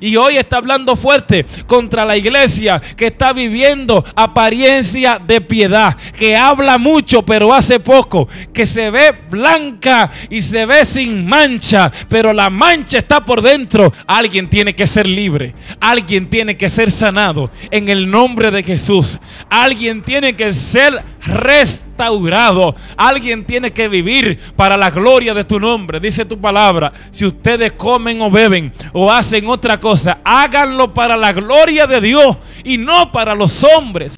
Y hoy está hablando fuerte contra la iglesia que está viviendo apariencia de piedad, que habla mucho pero hace poco, que se ve blanca y se ve sin mancha, pero la mancha está por dentro. Alguien tiene que ser libre, alguien tiene que ser sanado en el nombre de Jesús, alguien tiene que ser restaurado, alguien tiene que vivir para la gloria de tu nombre. Dice tu palabra, si ustedes comen o beben o hacen otra cosa, háganlo para la gloria de Dios y no para los hombres.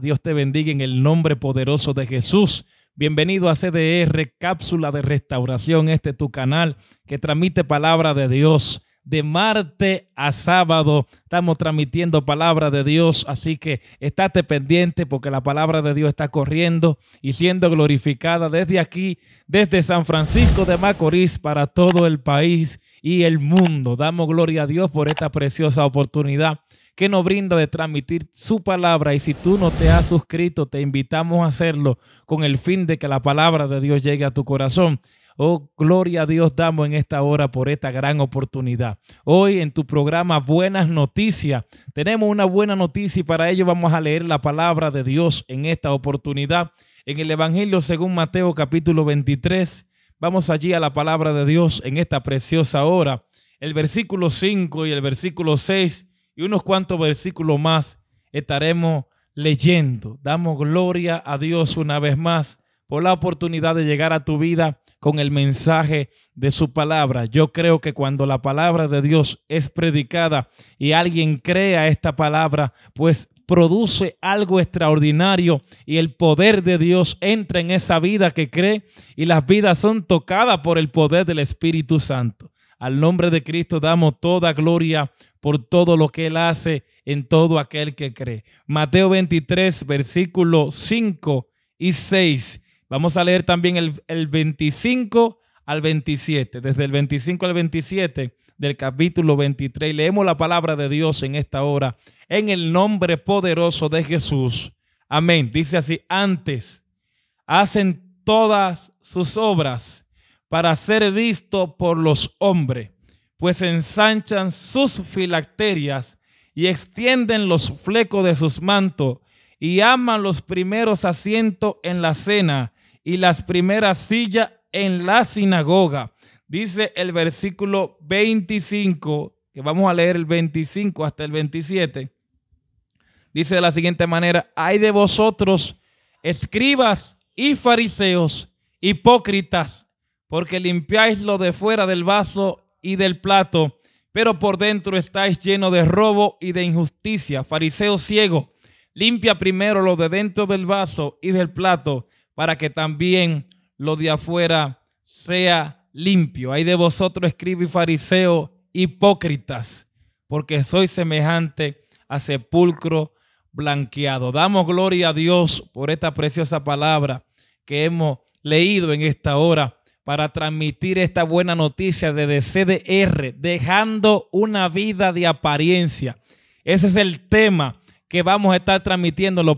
Dios te bendiga en el nombre poderoso de Jesús. Bienvenido a CDR, cápsula de restauración, este es tu canal que transmite palabra de Dios de martes a sábado. Estamos transmitiendo palabra de Dios, así que estate pendiente porque la palabra de Dios está corriendo y siendo glorificada desde aquí, desde San Francisco de Macorís para todo el país y el mundo. Damos gloria a Dios por esta preciosa oportunidad que nos brinda de transmitir su palabra y si tú no te has suscrito, te invitamos a hacerlo con el fin de que la palabra de Dios llegue a tu corazón Oh, gloria a Dios damos en esta hora por esta gran oportunidad. Hoy en tu programa Buenas Noticias tenemos una buena noticia y para ello vamos a leer la palabra de Dios en esta oportunidad. En el Evangelio según Mateo capítulo 23, vamos allí a la palabra de Dios en esta preciosa hora. El versículo 5 y el versículo 6 y unos cuantos versículos más estaremos leyendo. Damos gloria a Dios una vez más por la oportunidad de llegar a tu vida con el mensaje de su palabra. Yo creo que cuando la palabra de Dios es predicada y alguien crea esta palabra, pues produce algo extraordinario y el poder de Dios entra en esa vida que cree y las vidas son tocadas por el poder del Espíritu Santo. Al nombre de Cristo damos toda gloria por todo lo que Él hace en todo aquel que cree. Mateo 23, versículo 5 y 6 Vamos a leer también el, el 25 al 27, desde el 25 al 27 del capítulo 23. Leemos la palabra de Dios en esta hora, en el nombre poderoso de Jesús. Amén. Dice así, antes hacen todas sus obras para ser visto por los hombres, pues ensanchan sus filacterias y extienden los flecos de sus mantos y aman los primeros asientos en la cena y las primeras sillas en la sinagoga. Dice el versículo 25, que vamos a leer el 25 hasta el 27. Dice de la siguiente manera, hay de vosotros, escribas y fariseos, hipócritas, porque limpiáis lo de fuera del vaso y del plato, pero por dentro estáis lleno de robo y de injusticia. Fariseo ciego, limpia primero lo de dentro del vaso y del plato, para que también lo de afuera sea limpio. Hay de vosotros, escribí fariseo, hipócritas, porque soy semejante a sepulcro blanqueado. Damos gloria a Dios por esta preciosa palabra que hemos leído en esta hora para transmitir esta buena noticia de CDR, dejando una vida de apariencia. Ese es el tema que vamos a estar transmitiendo en los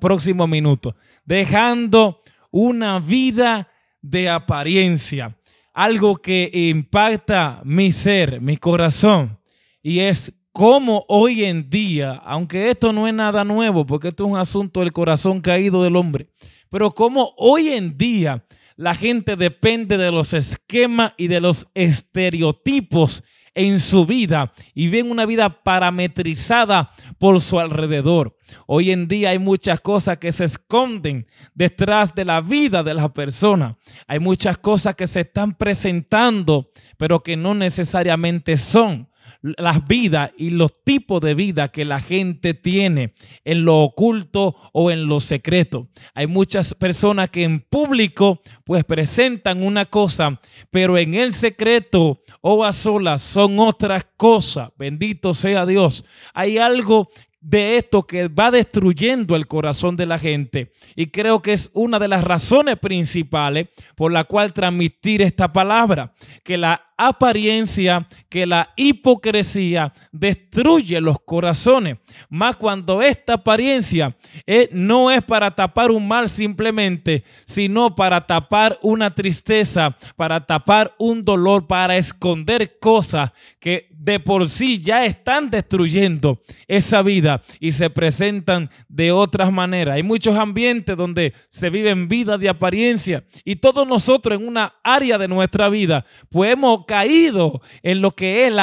próximos minutos. Dejando una vida de apariencia. Algo que impacta mi ser, mi corazón. Y es como hoy en día, aunque esto no es nada nuevo, porque esto es un asunto del corazón caído del hombre, pero cómo hoy en día la gente depende de los esquemas y de los estereotipos en su vida y ven una vida parametrizada por su alrededor. Hoy en día hay muchas cosas que se esconden detrás de la vida de la persona. Hay muchas cosas que se están presentando, pero que no necesariamente son las vidas y los tipos de vida que la gente tiene en lo oculto o en lo secreto. Hay muchas personas que en público pues presentan una cosa, pero en el secreto o a solas son otras cosas. Bendito sea Dios. Hay algo de esto que va destruyendo el corazón de la gente. Y creo que es una de las razones principales por la cual transmitir esta palabra, que la apariencia que la hipocresía destruye los corazones. Más cuando esta apariencia eh, no es para tapar un mal simplemente, sino para tapar una tristeza, para tapar un dolor, para esconder cosas que de por sí ya están destruyendo esa vida y se presentan de otras maneras. Hay muchos ambientes donde se viven vidas de apariencia y todos nosotros en una área de nuestra vida podemos caído en lo que es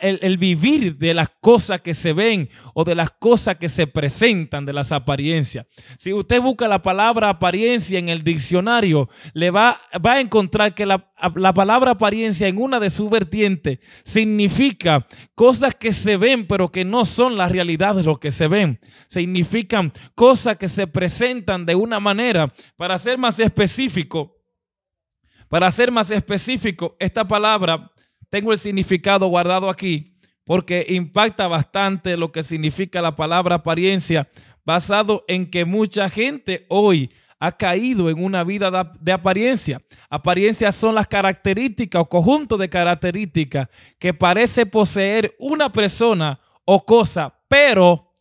el, vivir de las cosas que se ven o de las cosas que se presentan, de las apariencias. Si usted busca la palabra apariencia en el diccionario, le va, a encontrar que la, la palabra apariencia en una de sus vertientes significa cosas que se ven pero que no son la realidad de lo que se ven. Significan cosas que se presentan de una manera, para ser más específico, para ser más específico, esta palabra tengo el significado guardado aquí porque impacta bastante lo que significa la palabra apariencia, basado en que mucha gente hoy ha caído en una vida de apariencia. Apariencias son las características o conjunto de características que parece poseer una persona o cosa, pero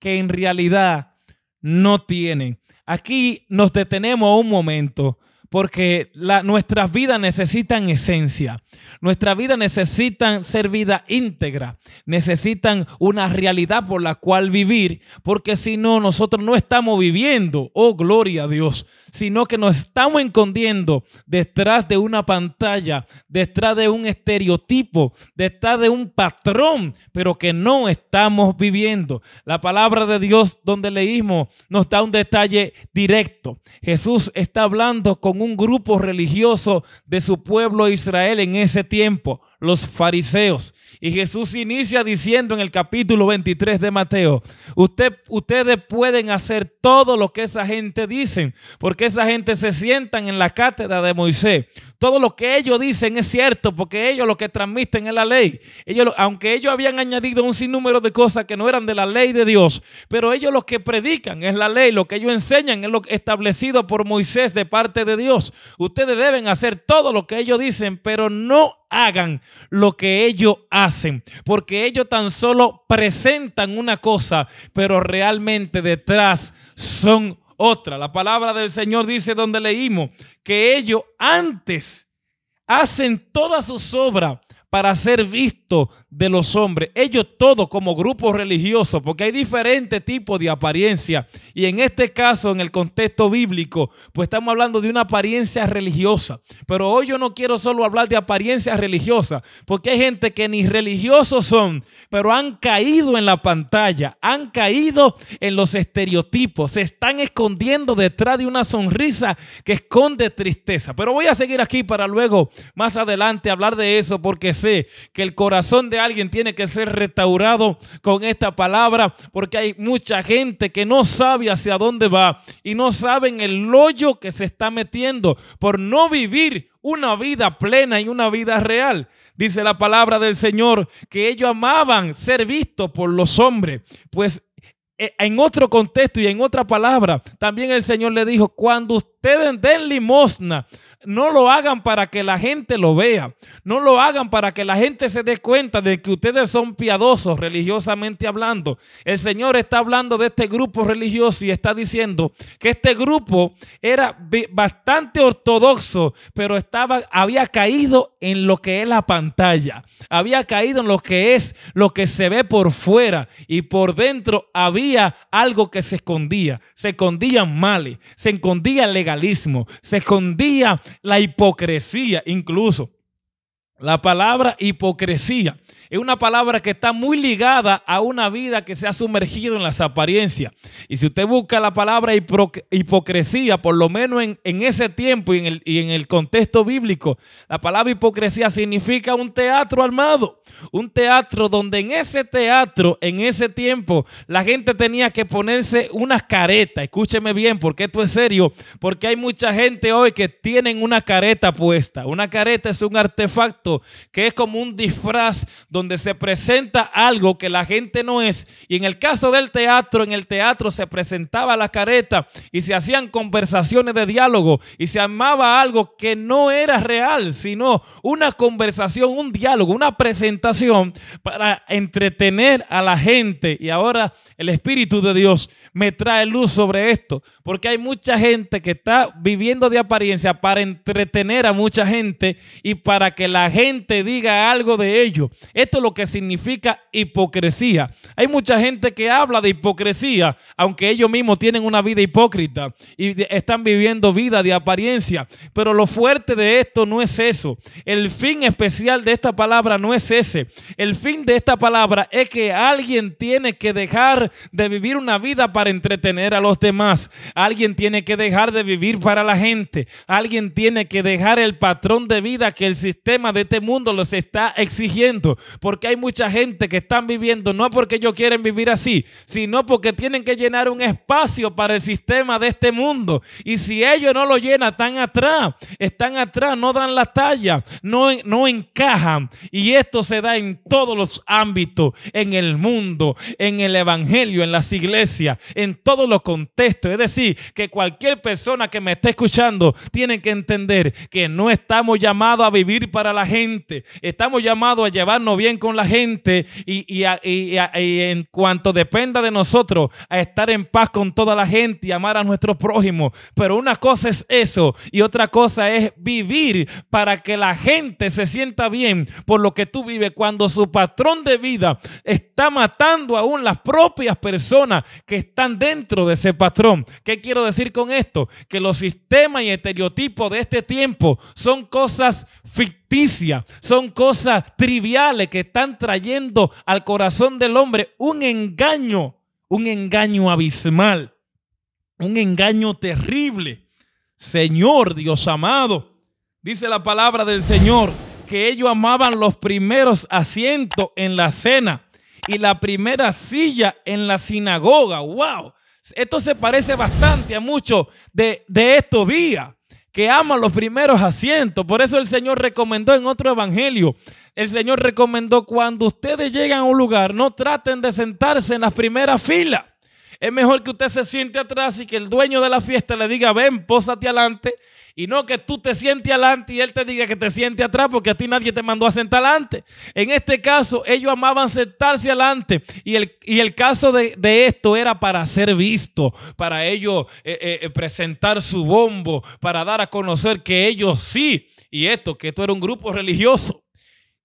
que en realidad no tienen. Aquí nos detenemos un momento porque nuestras vidas necesitan esencia. Nuestra vida necesita ser vida íntegra, necesitan una realidad por la cual vivir, porque si no, nosotros no estamos viviendo, oh gloria a Dios, sino que nos estamos escondiendo detrás de una pantalla, detrás de un estereotipo, detrás de un patrón, pero que no estamos viviendo. La palabra de Dios donde leímos nos da un detalle directo. Jesús está hablando con un grupo religioso de su pueblo Israel en ese tiempo los fariseos. Y Jesús inicia diciendo en el capítulo 23 de Mateo, ustedes pueden hacer todo lo que esa gente dicen, porque esa gente se sientan en la cátedra de Moisés. Todo lo que ellos dicen es cierto, porque ellos lo que transmiten es la ley. Ellos, aunque ellos habían añadido un sinnúmero de cosas que no eran de la ley de Dios, pero ellos lo que predican es la ley, lo que ellos enseñan es lo establecido por Moisés de parte de Dios. Ustedes deben hacer todo lo que ellos dicen, pero no hagan lo que ellos hacen, porque ellos tan solo presentan una cosa, pero realmente detrás son otra. La palabra del Señor dice donde leímos que ellos antes hacen toda su obra para ser visto de los hombres. Ellos todos como grupos religiosos, porque hay diferentes tipos de apariencia. Y en este caso, en el contexto bíblico, pues estamos hablando de una apariencia religiosa. Pero hoy yo no quiero solo hablar de apariencia religiosa, porque hay gente que ni religiosos son, pero han caído en la pantalla, han caído en los estereotipos, se están escondiendo detrás de una sonrisa que esconde tristeza. Pero voy a seguir aquí para luego, más adelante, hablar de eso, porque que el corazón de alguien tiene que ser restaurado con esta palabra, porque hay mucha gente que no sabe hacia dónde va y no saben el hoyo que se está metiendo por no vivir una vida plena y una vida real. Dice la palabra del Señor que ellos amaban ser vistos por los hombres, pues eh, en otro contexto y en otra palabra, también el Señor le dijo, cuando ustedes den limosna, no lo hagan para que la gente lo vea. No lo hagan para que la gente se dé cuenta de que ustedes son piadosos religiosamente hablando. El Señor está hablando de este grupo religioso y está diciendo que este grupo era bastante ortodoxo, pero estaba, había caído en lo que es la pantalla. Había caído en lo que es lo que se ve por fuera y por dentro había algo que se escondía. Se escondían males, se escondía legalismo, se escondía la hipocresía incluso. La palabra hipocresía es una palabra que está muy ligada a una vida que se ha sumergido en las apariencias. Y si usted busca la palabra hipocresía, por lo menos en, ese tiempo y en, el, y en el contexto bíblico, la palabra hipocresía significa un teatro armado, un teatro donde en ese teatro, en ese tiempo, la gente tenía que ponerse unas caretas. Escúcheme bien, porque esto es serio, porque hay mucha gente hoy que tienen una careta puesta. Una careta es un artefacto que es como un disfraz donde donde se presenta algo que la gente no es. Y en el caso del teatro, en el teatro se presentaba la careta y se hacían conversaciones de diálogo y se amaba algo que no era real, sino una conversación, un diálogo, una presentación para entretener a la gente. Y ahora el Espíritu de Dios me trae luz sobre esto, porque hay mucha gente que está viviendo de apariencia para entretener a mucha gente y para que la gente diga algo de ello. Este esto lo que significa hipocresía. Hay mucha gente que habla de hipocresía, aunque ellos mismos tienen una vida hipócrita y están viviendo vida de apariencia. Pero lo fuerte de esto no es eso. El fin especial de esta palabra no es ese. El fin de esta palabra es que alguien tiene que dejar de vivir una vida para entretener a los demás. Alguien tiene que dejar de vivir para la gente. Alguien tiene que dejar el patrón de vida que el sistema de este mundo los está exigiendo porque hay mucha gente que están viviendo no porque ellos quieren vivir así, sino porque tienen que llenar un espacio para el sistema de este mundo. Y si ellos no lo llenan, están atrás, están atrás, no dan la talla, no, no encajan. Y esto se da en todos los ámbitos, en el mundo, en el evangelio, en las iglesias, en todos los contextos. Es decir, que cualquier persona que me esté escuchando tiene que entender que no estamos llamados a vivir para la gente, estamos llamados a llevarnos bien con la gente y, en cuanto dependa de nosotros a estar en paz con toda la gente y amar a nuestro prójimo. Pero una cosa es eso y otra cosa es vivir para que la gente se sienta bien por lo que tú vives cuando su patrón de vida está matando aún las propias personas que están dentro de ese patrón. ¿Qué quiero decir con esto? Que los sistemas y estereotipos de este tiempo son cosas ficticias son cosas triviales que están trayendo al corazón del hombre un engaño, un engaño abismal, un engaño terrible. Señor Dios amado, dice la palabra del Señor que ellos amaban los primeros asientos en la cena y la primera silla en la sinagoga. ¡Wow! Esto se parece bastante a mucho de, de estos días que ama los primeros asientos. Por eso el Señor recomendó en otro evangelio, el Señor recomendó cuando ustedes llegan a un lugar, no traten de sentarse en las primeras filas. Es mejor que usted se siente atrás y que el dueño de la fiesta le diga, ven, pósate adelante y no que tú te sientes adelante y él te diga que te siente atrás porque a ti nadie te mandó a sentar adelante. En este caso, ellos amaban sentarse adelante y el, el caso de, esto era para ser visto, para ellos eh, eh, eh, presentar su bombo, para dar a conocer que ellos sí. Y esto, que esto era un grupo religioso.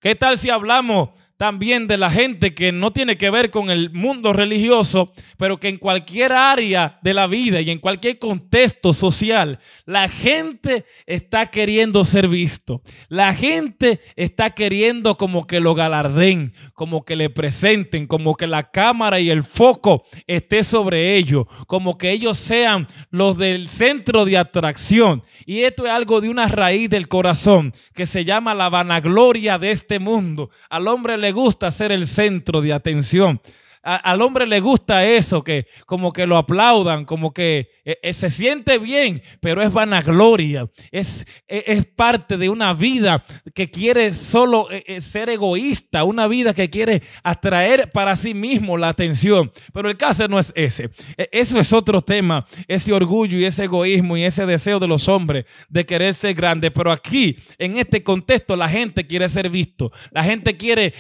¿Qué tal si hablamos también de la gente que no tiene que ver con el mundo religioso, pero que en cualquier área de la vida y en cualquier contexto social, la gente está queriendo ser visto. La gente está queriendo como que lo galarden, como que le presenten, como que la cámara y el foco esté sobre ellos, como que ellos sean los del centro de atracción. Y esto es algo de una raíz del corazón que se llama la vanagloria de este mundo. Al hombre le me gusta ser el centro de atención al hombre le gusta eso, que como que lo aplaudan, como que eh, eh, se siente bien, pero es vanagloria, es, e, es, parte de una vida que quiere solo eh, ser egoísta, una vida que quiere atraer para sí mismo la atención. Pero el caso no es ese. E, eso es otro tema, ese orgullo y ese egoísmo y ese deseo de los hombres de querer ser grandes. Pero aquí, en este contexto, la gente quiere ser visto, la gente quiere,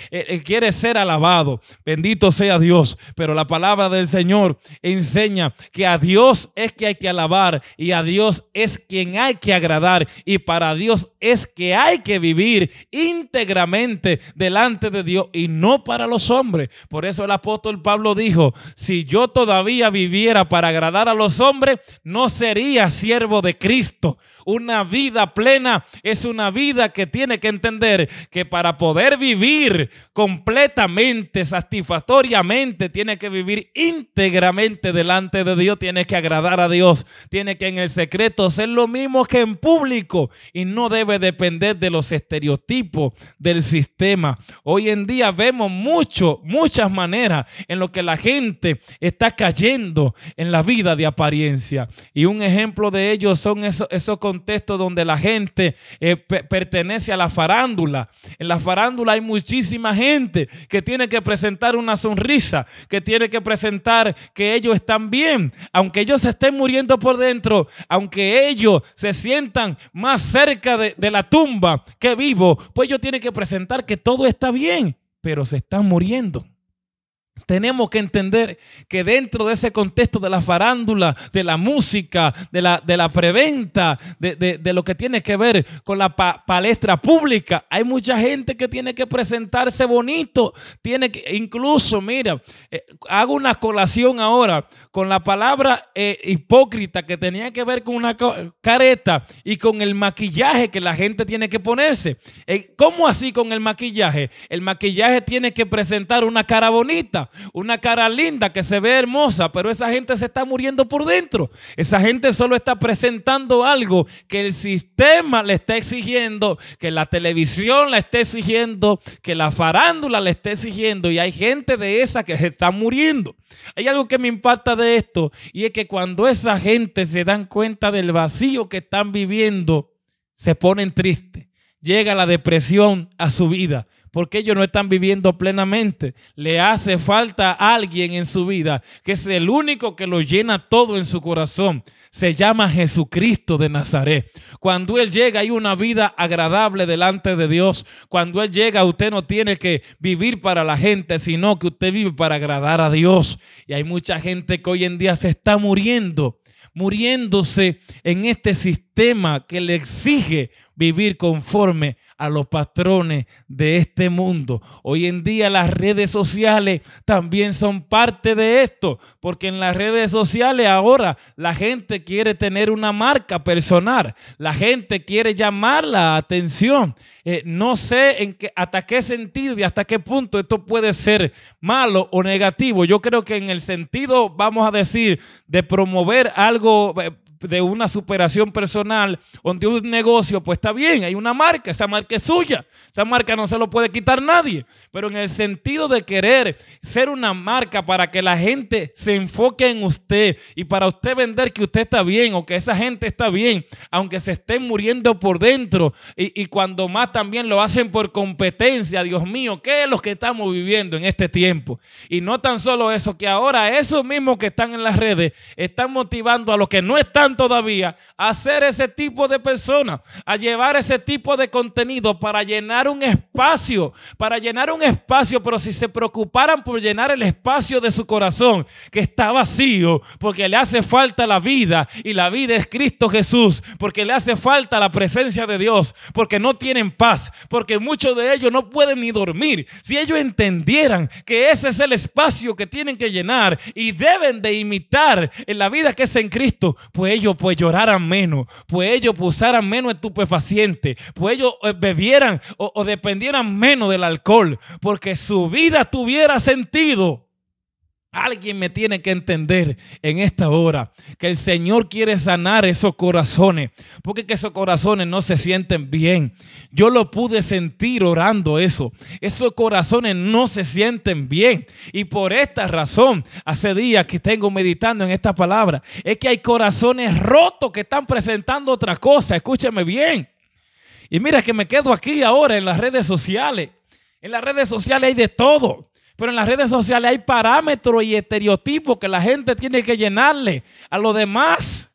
quiere ser alabado. Bendito sea Dios pero la palabra del Señor enseña que a Dios es que hay que alabar y a Dios es quien hay que agradar y para Dios es que hay que vivir íntegramente delante de Dios y no para los hombres. Por eso el apóstol Pablo dijo, si yo todavía viviera para agradar a los hombres, no sería siervo de Cristo. Una vida plena es una vida que tiene que entender que para poder vivir completamente, satisfactoriamente, tiene que vivir íntegramente delante de Dios, tiene que agradar a Dios, tiene que en el secreto ser lo mismo que en público y no debe depender de los estereotipos del sistema. Hoy en día vemos mucho, muchas maneras en lo que la gente está cayendo en la vida de apariencia. Y un ejemplo de ello son esos, esos contexto donde la gente eh, pertenece a la farándula. En la farándula hay muchísima gente que tiene que presentar una sonrisa, que tiene que presentar que ellos están bien, aunque ellos se estén muriendo por dentro, aunque ellos se sientan más cerca de, de la tumba que vivo, pues ellos tienen que presentar que todo está bien, pero se están muriendo. Tenemos que entender que dentro de ese contexto de la farándula, de la música, de la, preventa, de, lo que tiene que ver con la palestra pública, hay mucha gente que tiene que presentarse bonito. Tiene que, incluso, mira, eh, hago una colación ahora con la palabra eh, hipócrita que tenía que ver con una careta y con el maquillaje que la gente tiene que ponerse. Eh, ¿Cómo así con el maquillaje? El maquillaje tiene que presentar una cara bonita una cara linda que se ve hermosa, pero esa gente se está muriendo por dentro. Esa gente solo está presentando algo que el sistema le está exigiendo, que la televisión le está exigiendo, que la farándula le está exigiendo y hay gente de esa que se está muriendo. Hay algo que me impacta de esto y es que cuando esa gente se dan cuenta del vacío que están viviendo, se ponen tristes. Llega la depresión a su vida porque ellos no están viviendo plenamente. Le hace falta alguien en su vida que es el único que lo llena todo en su corazón. Se llama Jesucristo de Nazaret. Cuando Él llega hay una vida agradable delante de Dios. Cuando Él llega usted no tiene que vivir para la gente, sino que usted vive para agradar a Dios. Y hay mucha gente que hoy en día se está muriendo muriéndose en este sistema que le exige vivir conforme a los patrones de este mundo. Hoy en día las redes sociales también son parte de esto, porque en las redes sociales ahora la gente quiere tener una marca personal, la gente quiere llamar la atención. Eh, no sé en qué, hasta qué sentido y hasta qué punto esto puede ser malo o negativo. Yo creo que en el sentido, vamos a decir, de promover algo... Eh, de una superación personal o de un negocio, pues está bien, hay una marca, esa marca es suya, esa marca no se lo puede quitar nadie, pero en el sentido de querer ser una marca para que la gente se enfoque en usted y para usted vender que usted está bien o que esa gente está bien, aunque se estén muriendo por dentro y, cuando más también lo hacen por competencia, Dios mío, ¿qué es lo que estamos viviendo en este tiempo? Y no tan solo eso, que ahora esos mismos que están en las redes están motivando a los que no están todavía a ser ese tipo de persona, a llevar ese tipo de contenido para llenar un espacio, para llenar un espacio, pero si se preocuparan por llenar el espacio de su corazón, que está vacío, porque le hace falta la vida y la vida es Cristo Jesús, porque le hace falta la presencia de Dios, porque no tienen paz, porque muchos de ellos no pueden ni dormir. Si ellos entendieran que ese es el espacio que tienen que llenar y deben de imitar en la vida que es en Cristo, pues ellos pues lloraran menos, pues ellos usaran menos estupefacientes, pues ellos eh, bebieran o dependieran menos del alcohol, porque su vida tuviera sentido. Alguien me tiene que entender en esta hora que el Señor quiere sanar esos corazones, porque esos corazones no se sienten bien. Yo lo pude sentir orando eso. Esos corazones no se sienten bien. Y por esta razón, hace días que tengo meditando en esta palabra, es que hay corazones rotos que están presentando otra cosa. Escúcheme bien. Y mira que me quedo aquí ahora en las redes sociales. En las redes sociales hay de todo. Pero en las redes sociales hay parámetros y estereotipos que la gente tiene que llenarle a los demás.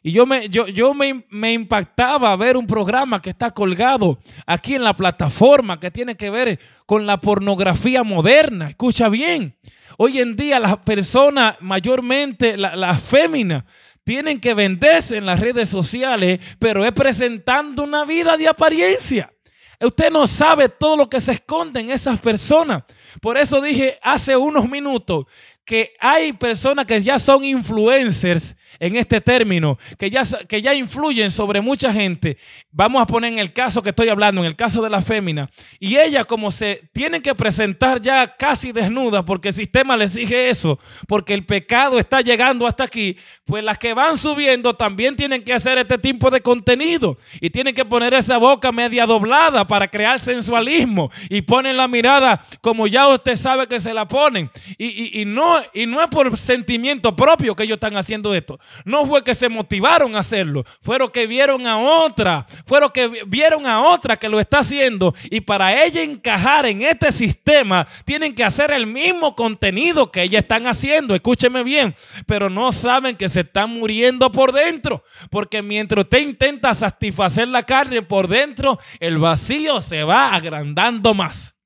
Y yo, me, yo, yo me, impactaba ver un programa que está colgado aquí en la plataforma que tiene que ver con la pornografía moderna. Escucha bien, hoy en día las personas, mayormente las féminas, tienen que venderse en las redes sociales, pero es presentando una vida de apariencia. Usted no sabe todo lo que se esconde en esas personas. Por eso dije hace unos minutos que hay personas que ya son influencers en este término, que ya, que ya influyen sobre mucha gente vamos a poner en el caso que estoy hablando, en el caso de la fémina, y ella como se tienen que presentar ya casi desnuda porque el sistema le exige eso, porque el pecado está llegando hasta aquí, pues las que van subiendo también tienen que hacer este tipo de contenido y tienen que poner esa boca media doblada para crear sensualismo y ponen la mirada como ya usted sabe que se la ponen y, y no, y no es por sentimiento propio que ellos están haciendo esto, no fue que se motivaron a hacerlo, fueron que vieron a otra, fueron lo que vieron a otra que lo está haciendo y para ella encajar en este sistema tienen que hacer el mismo contenido que ella están haciendo, escúcheme bien, pero no saben que se está muriendo por dentro, porque mientras usted intenta satisfacer la carne por dentro, el vacío se va agrandando más.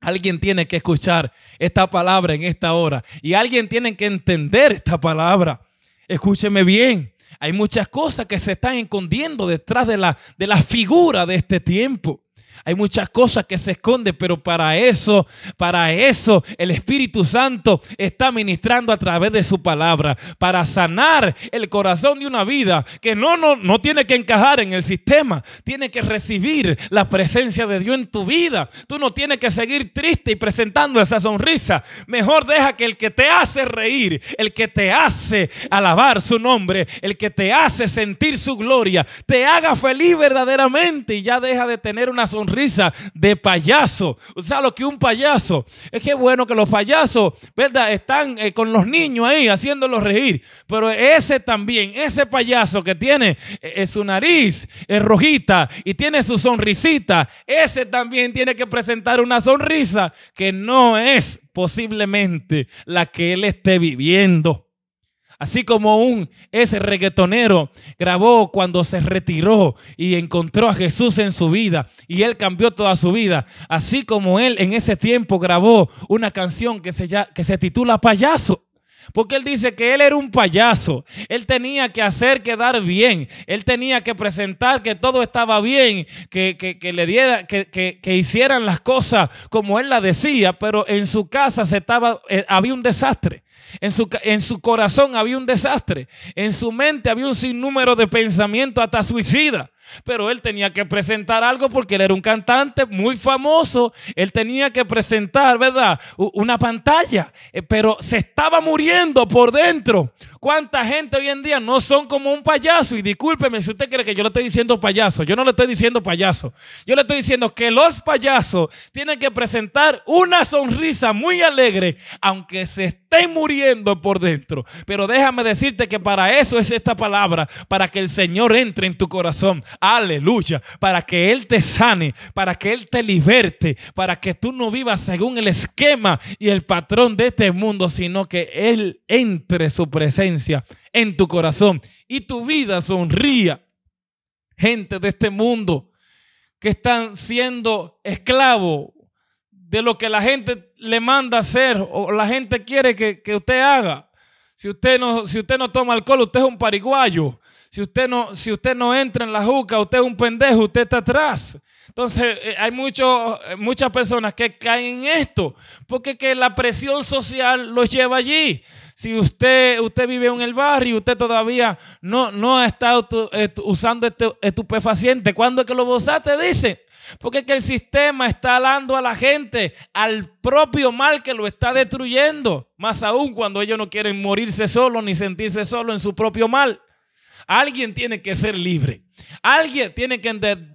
Alguien tiene que escuchar esta palabra en esta hora y alguien tiene que entender esta palabra. Escúcheme bien. Hay muchas cosas que se están escondiendo detrás de la, de la figura de este tiempo. Hay muchas cosas que se esconden, pero para eso, para eso el Espíritu Santo está ministrando a través de su palabra, para sanar el corazón de una vida que no, no, tiene que encajar en el sistema, tiene que recibir la presencia de Dios en tu vida. Tú no tienes que seguir triste y presentando esa sonrisa. Mejor deja que el que te hace reír, el que te hace alabar su nombre, el que te hace sentir su gloria, te haga feliz verdaderamente y ya deja de tener una sonrisa sonrisa de payaso. o sea lo que un payaso? Es que bueno que los payasos, ¿verdad? Están eh, con los niños ahí haciéndolos reír. Pero ese también, ese payaso que tiene eh, eh, su nariz rojita y tiene su sonrisita, ese también tiene que presentar una sonrisa que no es posiblemente la que él esté viviendo. Así como un ese reggaetonero grabó cuando se retiró y encontró a Jesús en su vida y él cambió toda su vida. Así como él en ese tiempo grabó una canción que se, ya, que se titula Payaso. Porque él dice que él era un payaso. Él tenía que hacer quedar bien. Él tenía que presentar que todo estaba bien, que, le diera, que, que, hicieran las cosas como él las decía, pero en su casa se estaba, eh, había un desastre. En su, en su corazón había un desastre. En su mente había un sinnúmero de pensamientos hasta suicida. Pero él tenía que presentar algo porque él era un cantante muy famoso. Él tenía que presentar, ¿verdad? Una pantalla. Eh, pero se estaba muriendo por dentro. ¿Cuánta gente hoy en día no son como un payaso? Y discúlpeme si usted cree que yo le estoy diciendo payaso. Yo no le estoy diciendo payaso. Yo le estoy diciendo que los payasos tienen que presentar una sonrisa muy alegre, aunque se estén muriendo por dentro. Pero déjame decirte que para eso es esta palabra, para que el Señor entre en tu corazón. Aleluya. Para que Él te sane, para que Él te liberte, para que tú no vivas según el esquema y el patrón de este mundo, sino que Él entre su presencia en tu corazón y tu vida sonría. Gente de este mundo que están siendo esclavos de lo que la gente le manda hacer o la gente quiere que, usted haga. Si usted, no, si usted no toma alcohol, usted es un pariguayo. Si usted, no, si usted no entra en la juca, usted es un pendejo, usted está atrás. Entonces, eh, hay muchos eh, muchas personas que caen en esto, porque que la presión social los lleva allí. Si usted, usted vive en el barrio y usted todavía no, no estado eh, usando este estupefaciente, ¿cuándo es que lo te Dice. Porque es que el sistema está alando a la gente al propio mal que lo está destruyendo. Más aún cuando ellos no quieren morirse solos ni sentirse solo en su propio mal. Alguien tiene que ser libre. Alguien tiene que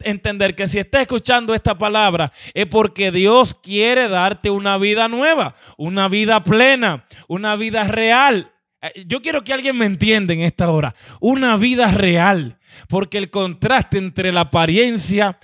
entender que si está escuchando esta palabra es porque Dios quiere darte una vida nueva, una vida plena, una vida real. Eh, yo quiero que alguien me entienda en esta hora. Una vida real. Porque el contraste entre la apariencia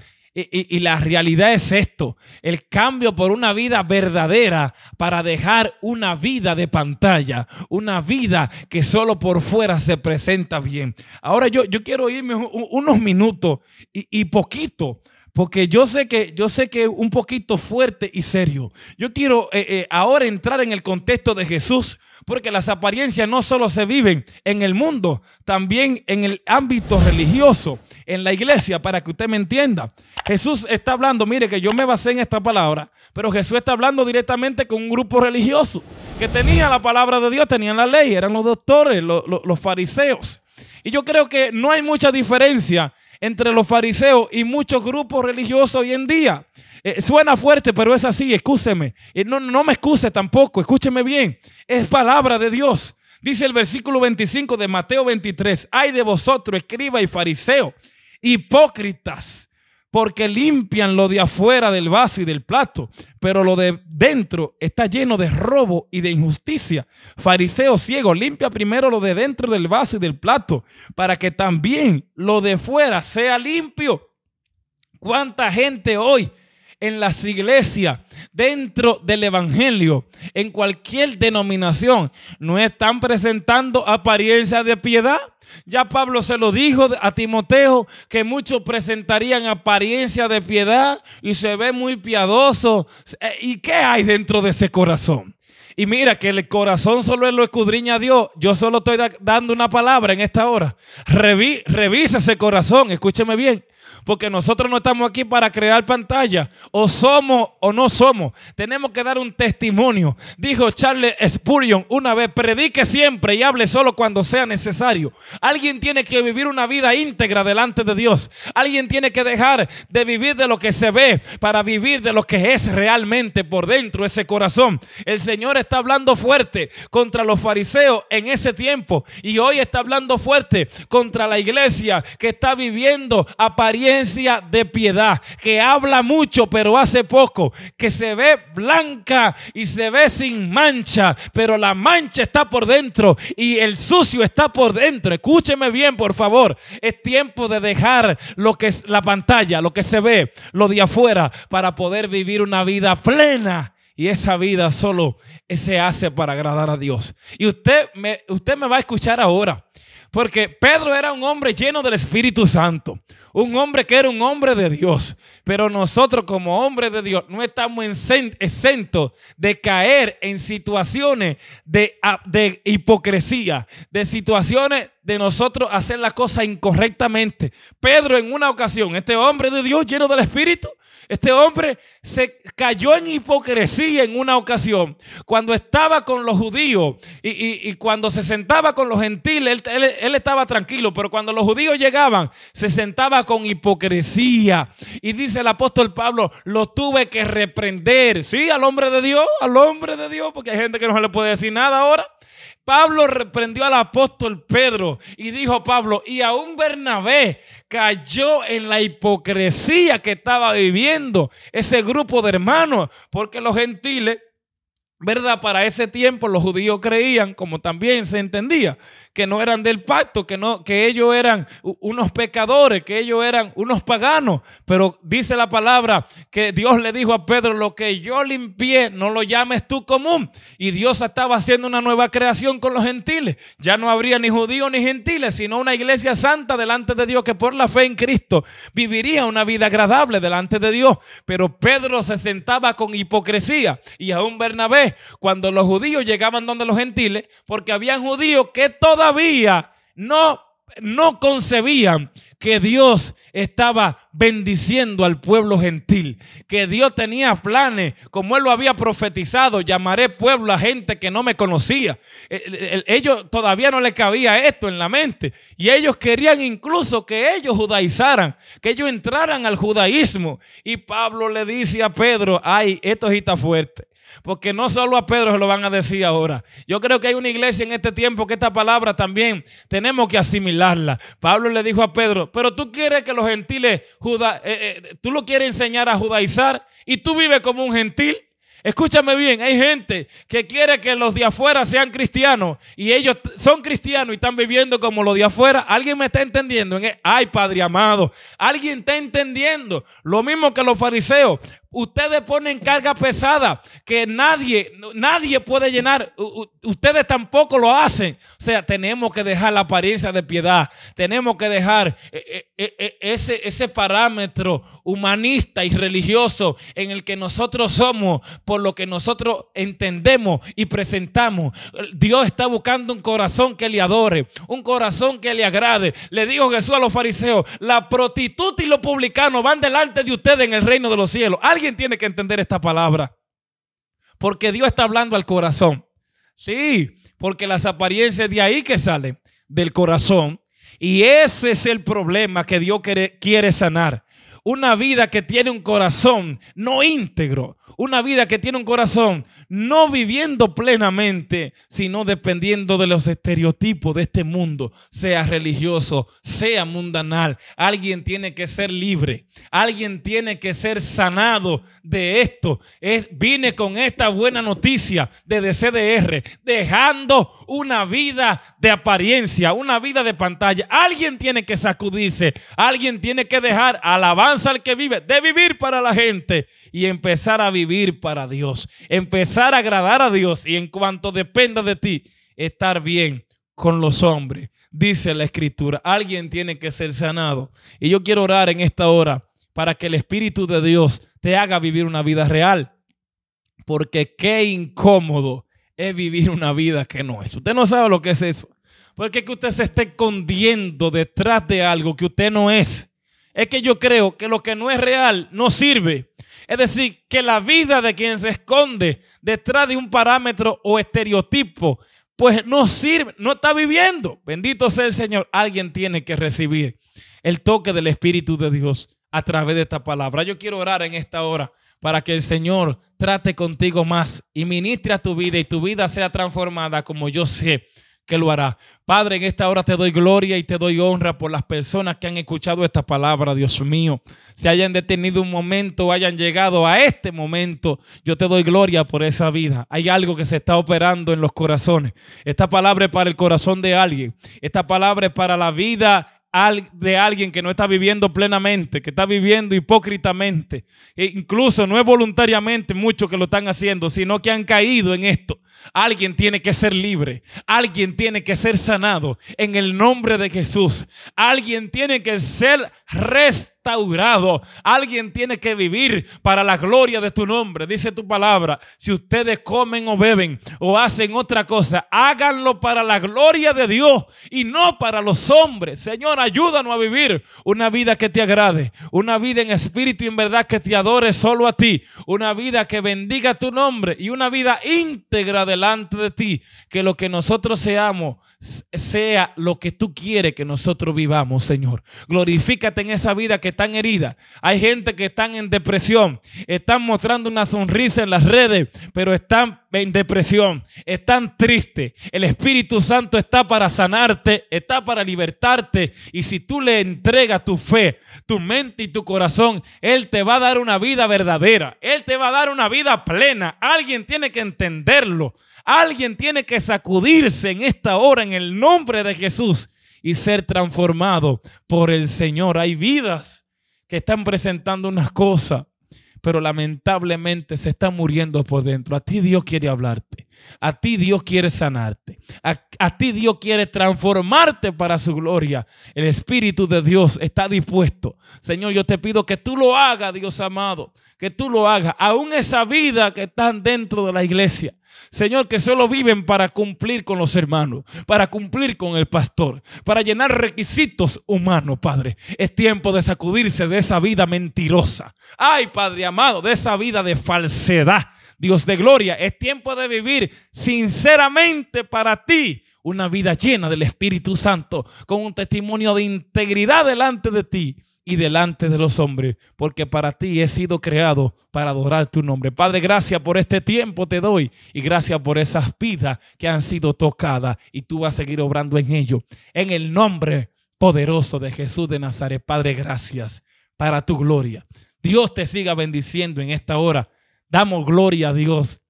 y, la realidad es esto, el cambio por una vida verdadera para dejar una vida de pantalla, una vida que solo por fuera se presenta bien. Ahora yo, yo quiero irme unos minutos y, y poquito porque yo sé que yo sé que un poquito fuerte y serio. Yo quiero eh, eh, ahora entrar en el contexto de Jesús, porque las apariencias no solo se viven en el mundo, también en el ámbito religioso, en la iglesia, para que usted me entienda. Jesús está hablando, mire que yo me basé en esta palabra, pero Jesús está hablando directamente con un grupo religioso que tenía la palabra de Dios, tenían la ley, eran los doctores, los fariseos. Y yo creo que no hay mucha diferencia entre los fariseos y muchos grupos religiosos hoy en día. Eh, suena fuerte, pero es así, escúcheme. Eh, no, no me excuse tampoco, escúcheme bien. Es palabra de Dios. Dice el versículo 25 de Mateo 23, hay de vosotros, escriba y fariseo, hipócritas porque limpian lo de afuera del vaso y del plato, pero lo de dentro está lleno de robo y de injusticia. Fariseo ciego, limpia primero lo de dentro del vaso y del plato, para que también lo de fuera sea limpio. ¿Cuánta gente hoy en las iglesias, dentro del Evangelio, en cualquier denominación, no están presentando apariencia de piedad. Ya Pablo se lo dijo a Timoteo que muchos presentarían apariencia de piedad y se ve muy piadoso. ¿Y qué hay dentro de ese corazón? Y mira que el corazón solo lo escudriña a Dios. Yo solo estoy dando una palabra en esta hora. revisa ese corazón, escúcheme bien porque nosotros no estamos aquí para crear pantalla. O somos o no somos. Tenemos que dar un testimonio. Dijo Charles Spurgeon una vez, predique siempre y hable solo cuando sea necesario. Alguien tiene que vivir una vida íntegra delante de Dios. Alguien tiene que dejar de vivir de lo que se ve para vivir de lo que es realmente por dentro ese corazón. El Señor está hablando fuerte contra los fariseos en ese tiempo y hoy está hablando fuerte contra la iglesia que está viviendo apariencia de piedad, que habla mucho pero hace poco, que se ve blanca y se ve sin mancha, pero la mancha está por dentro y el sucio está por dentro. Escúcheme bien, por favor. Es tiempo de dejar lo que es la pantalla, lo que se ve, lo de afuera, para poder vivir una vida plena. Y esa vida solo se hace para agradar a Dios. Y usted me, usted me va a escuchar ahora. Porque Pedro era un hombre lleno del Espíritu Santo, un hombre que era un hombre de Dios. Pero nosotros como hombres de Dios no estamos exentos de caer en situaciones de, ah, de hipocresía, de situaciones de nosotros hacer las cosas incorrectamente. Pedro en una ocasión, este hombre de Dios lleno del Espíritu, este hombre se cayó en hipocresía en una ocasión, cuando estaba con los judíos y, cuando se sentaba con los gentiles, él, estaba tranquilo, pero cuando los judíos llegaban, se sentaba con hipocresía. Y dice el apóstol Pablo, lo tuve que reprender, ¿sí? Al hombre de Dios, al hombre de Dios, porque hay gente que no se le puede decir nada ahora. Pablo reprendió al apóstol Pedro y dijo Pablo, y a un Bernabé cayó en la hipocresía que estaba viviendo ese grupo de hermanos, porque los gentiles ¿verdad? Para ese tiempo los judíos creían, como también se entendía, que no eran del pacto, que, no, que ellos eran unos pecadores, que ellos eran unos paganos. Pero dice la palabra que Dios le dijo a Pedro, lo que yo limpié, no lo llames tú común. Y Dios estaba haciendo una nueva creación con los gentiles. Ya no habría ni judíos ni gentiles, sino una iglesia santa delante de Dios que por la fe en Cristo viviría una vida agradable delante de Dios. Pero Pedro se sentaba con hipocresía y aún Bernabé, cuando los judíos llegaban donde los gentiles, porque habían judíos que toda todavía no, no concebían que Dios estaba bendiciendo al pueblo gentil, que Dios tenía planes, como él lo había profetizado, llamaré pueblo a gente que no me conocía. Ellos todavía no les cabía esto en la mente y ellos querían incluso que ellos judaizaran, que ellos entraran al judaísmo. Y Pablo le dice a Pedro, ay, esto está fuerte. Porque no solo a Pedro se lo van a decir ahora. Yo creo que hay una iglesia en este tiempo que esta palabra también tenemos que asimilarla. Pablo le dijo a Pedro, pero tú quieres que los gentiles, juda, eh, eh, tú lo quieres enseñar a judaizar y tú vives como un gentil. Escúchame bien, hay gente que quiere que los de afuera sean cristianos y ellos son cristianos y están viviendo como los de afuera. ¿Alguien me está entendiendo? E, ay, Padre amado, alguien está entendiendo. Lo mismo que los fariseos. Ustedes ponen carga pesada que nadie, nadie puede llenar. ustedes tampoco lo hacen. O sea, tenemos que dejar la apariencia de piedad. Tenemos que dejar eh, eh, eh, ese, ese parámetro humanista y religioso en el que nosotros somos, por lo que nosotros entendemos y presentamos. Dios está buscando un corazón que le adore, un corazón que le agrade. Le dijo Jesús a los fariseos, la prostituta y los publicanos van delante de ustedes en el reino de los cielos tiene que entender esta palabra. Porque Dios está hablando al corazón. Sí, porque las apariencias de ahí que salen, del corazón. Y ese es el problema que Dios quiere sanar. Una vida que tiene un corazón no íntegro, una vida que tiene un corazón no viviendo plenamente, sino dependiendo de los estereotipos de este mundo, sea religioso, sea mundanal. Alguien tiene que ser libre, alguien tiene que ser sanado de esto. Es, vine con esta buena noticia de CDR, dejando una vida de apariencia, una vida de pantalla. Alguien tiene que sacudirse, alguien tiene que dejar alabanza al que vive, de vivir para la gente y empezar a vivir para Dios. Empezar agradar a Dios y en cuanto dependa de ti, estar bien con los hombres. Dice la escritura, alguien tiene que ser sanado. Y yo quiero orar en esta hora para que el Espíritu de Dios te haga vivir una vida real. Porque qué incómodo es vivir una vida que no es. Usted no sabe lo que es eso. Porque es que usted se esté escondiendo detrás de algo que usted no es. Es que yo creo que lo que no es real no sirve. Es decir, que la vida de quien se esconde detrás de un parámetro o estereotipo, pues no sirve, no está viviendo. Bendito sea el Señor. Alguien tiene que recibir el toque del Espíritu de Dios a través de esta palabra. Yo quiero orar en esta hora para que el Señor trate contigo más y ministre a tu vida y tu vida sea transformada como yo sé que lo hará. Padre, en esta hora te doy gloria y te doy honra por las personas que han escuchado esta palabra, Dios mío. si hayan detenido un momento, hayan llegado a este momento, yo te doy gloria por esa vida. Hay algo que se está operando en los corazones. Esta palabra es para el corazón de alguien. Esta palabra es para la vida de alguien que no está viviendo plenamente, que está viviendo hipócritamente. E incluso no es voluntariamente muchos que lo están haciendo, sino que han caído en esto. Alguien tiene que ser libre, alguien tiene que ser sanado en el nombre de Jesús, alguien tiene que ser restaurado Alguien tiene que vivir para la gloria de tu nombre. Dice tu palabra, si ustedes comen o beben o hacen otra cosa, háganlo para la gloria de Dios y no para los hombres. Señor, ayúdanos a vivir una vida que te agrade, una vida en espíritu y en verdad que te adore solo a ti, una vida que bendiga tu nombre y una vida íntegra delante de ti, que lo que nosotros seamos sea lo que tú quieres que nosotros vivamos, Señor. Glorifícate en esa vida que están herida. Hay gente que están en depresión, están mostrando una sonrisa en las redes, pero están en depresión, están tristes. El Espíritu Santo está para sanarte, está para libertarte. Y si tú le entregas tu fe, tu mente y tu corazón, Él te va a dar una vida verdadera. Él te va a dar una vida plena. Alguien tiene que entenderlo. Alguien tiene que sacudirse en esta hora en el nombre de Jesús y ser transformado por el Señor. Hay vidas que están presentando unas cosas, pero lamentablemente se están muriendo por dentro. A ti Dios quiere hablarte. A ti Dios quiere sanarte. A, a ti Dios quiere transformarte para su gloria. El Espíritu de Dios está dispuesto. Señor, yo te pido que tú lo hagas, Dios amado que tú lo hagas, aún esa vida que están dentro de la iglesia. Señor, que solo viven para cumplir con los hermanos, para cumplir con el pastor, para llenar requisitos humanos, Padre. Es tiempo de sacudirse de esa vida mentirosa. Ay, Padre amado, de esa vida de falsedad. Dios de gloria, es tiempo de vivir sinceramente para ti, una vida llena del Espíritu Santo, con un testimonio de integridad delante de ti y delante de los hombres, porque para ti he sido creado para adorar tu nombre. Padre, gracias por este tiempo te doy y gracias por esas vidas que han sido tocadas y tú vas a seguir obrando en ello. En el nombre poderoso de Jesús de Nazaret, Padre, gracias para tu gloria. Dios te siga bendiciendo en esta hora. Damos gloria a Dios.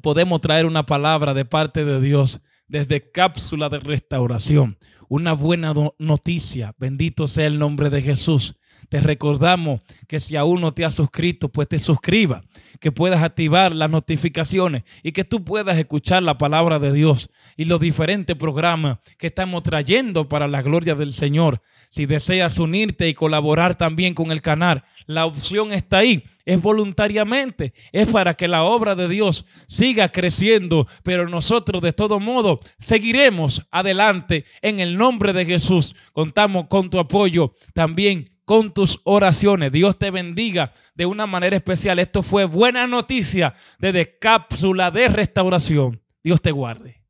Podemos traer una palabra de parte de Dios desde cápsula de restauración. Una buena noticia, bendito sea el nombre de Jesús. Te recordamos que si aún no te has suscrito, pues te suscriba, que puedas activar las notificaciones y que tú puedas escuchar la palabra de Dios y los diferentes programas que estamos trayendo para la gloria del Señor. Si deseas unirte y colaborar también con el canal, la opción está ahí. Es voluntariamente, es para que la obra de Dios siga creciendo, pero nosotros de todo modo seguiremos adelante en el nombre de Jesús. Contamos con tu apoyo también con tus oraciones. Dios te bendiga de una manera especial. Esto fue buena noticia desde cápsula de restauración. Dios te guarde.